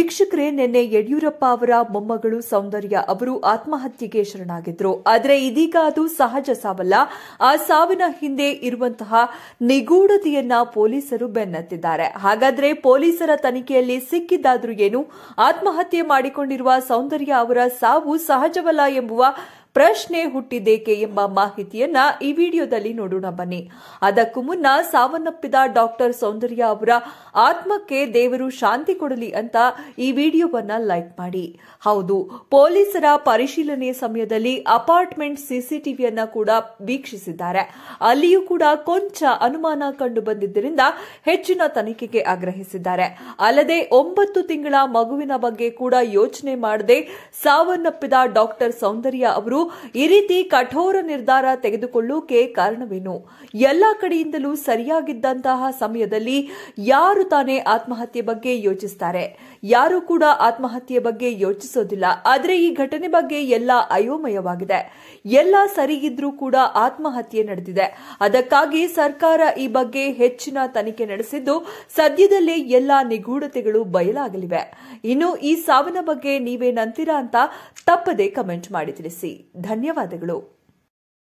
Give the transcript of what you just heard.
ವೀಕ್ಷಕರೇ ನಿನ್ನೆ ಯಡಿಯೂರಪ್ಪ ಅವರ ಮೊಮ್ಮಗಳು ಸೌಂದರ್ಯ ಅವರು ಆತ್ಮಹತ್ಯೆಗೆ ಶರಣಾಗಿದ್ರು ಆದರೆ ಇದೀಗ ಅದು ಸಹಜ ಸಾವಲ್ಲ ಆ ಸಾವಿನ ಹಿಂದೆ ಇರುವಂತಹ ನಿಗೂಢತೆಯನ್ನ ಪೊಲೀಸರು ಬೆನ್ನತ್ತಿದ್ದಾರೆ ಹಾಗಾದ್ರೆ ಪೊಲೀಸರ ತನಿಖೆಯಲ್ಲಿ ಸಿಕ್ಕಿದ್ದಾದರೂ ಏನು ಆತ್ಮಹತ್ಯೆ ಮಾಡಿಕೊಂಡಿರುವ ಸೌಂದರ್ಯ ಅವರ ಸಾವು ಸಹಜವಲ್ಲ ಎಂಬುವ ಪ್ರಶ್ನೆ ಹುಟ್ಟಿದೇಕೆ ಎಂಬ ಮಾಹಿತಿಯನ್ನ ಈ ವಿಡಿಯೋದಲ್ಲಿ ನೋಡೋಣ ಬನ್ನಿ ಅದಕ್ಕೂ ಮುನ್ನ ಸಾವನ್ನಪ್ಪಿದ ಡಾಕ್ಟರ್ ಸೌಂದರ್ಯ ಅವರ ಆತ್ಮಕ್ಕೆ ದೇವರು ಶಾಂತಿ ಕೊಡಲಿ ಅಂತ ಈ ವಿಡಿಯೋವನ್ನ ಲೈಕ್ ಮಾಡಿ ಹೌದು ಪೊಲೀಸರ ಪರಿಶೀಲನೆ ಸಮಯದಲ್ಲಿ ಅಪಾರ್ಟ್ಮೆಂಟ್ ಸಿಸಿಟಿವಿಯನ್ನ ಕೂಡ ವೀಕ್ಷಿಸಿದ್ದಾರೆ ಅಲ್ಲಿಯೂ ಕೂಡ ಕೊಂಚ ಅನುಮಾನ ಕಂಡು ಬಂದಿದ್ದರಿಂದ ಹೆಚ್ಚಿನ ತನಿಖೆಗೆ ಆಗ್ರಹಿಸಿದ್ದಾರೆ ಅಲ್ಲದೆ ಒಂಬತ್ತು ತಿಂಗಳ ಮಗುವಿನ ಬಗ್ಗೆ ಕೂಡ ಯೋಚನೆ ಮಾಡದೆ ಸಾವನ್ನಪ್ಪಿದ ಡಾಕ್ಟರ್ ಸೌಂದರ್ಯ ಅವರು ಈ ರೀತಿ ಕಠೋರ ನಿರ್ಧಾರ ತೆಗೆದುಕೊಳ್ಳೋಕೆ ಕಾರಣವೇನು ಎಲ್ಲ ಕಡೆಯಿಂದಲೂ ಸರಿಯಾಗಿದ್ದಂತಹ ಸಮಯದಲ್ಲಿ ಯಾರು ತಾನೇ ಆತ್ಮಹತ್ಯೆ ಬಗ್ಗೆ ಯೋಚಿಸ್ತಾರೆ ಯಾರು ಕೂಡ ಆತ್ಮಹತ್ಯೆ ಬಗ್ಗೆ ಯೋಚಿಸೋದಿಲ್ಲ ಆದರೆ ಈ ಘಟನೆ ಬಗ್ಗೆ ಎಲ್ಲ ಅಯೋಮಯವಾಗಿದೆ ಎಲ್ಲ ಸರಿಗಿದ್ರೂ ಕೂಡ ಆತ್ಮಹತ್ಯೆ ನಡೆದಿದೆ ಅದಕ್ಕಾಗಿ ಸರ್ಕಾರ ಈ ಬಗ್ಗೆ ಹೆಚ್ಚಿನ ತನಿಖೆ ನಡೆಸಿದ್ದು ಸದ್ಯದಲ್ಲೇ ಎಲ್ಲ ನಿಗೂಢತೆಗಳು ಬಯಲಾಗಲಿವೆ ಇನ್ನು ಈ ಸಾವಿನ ಬಗ್ಗೆ ನೀವೇನಂತೀರಾ ಅಂತ ತಪ್ಪದೆ ಕಮೆಂಟ್ ಮಾಡಿ ತಿಳಿಸಿ ಧನ್ಯವಾದಗಳು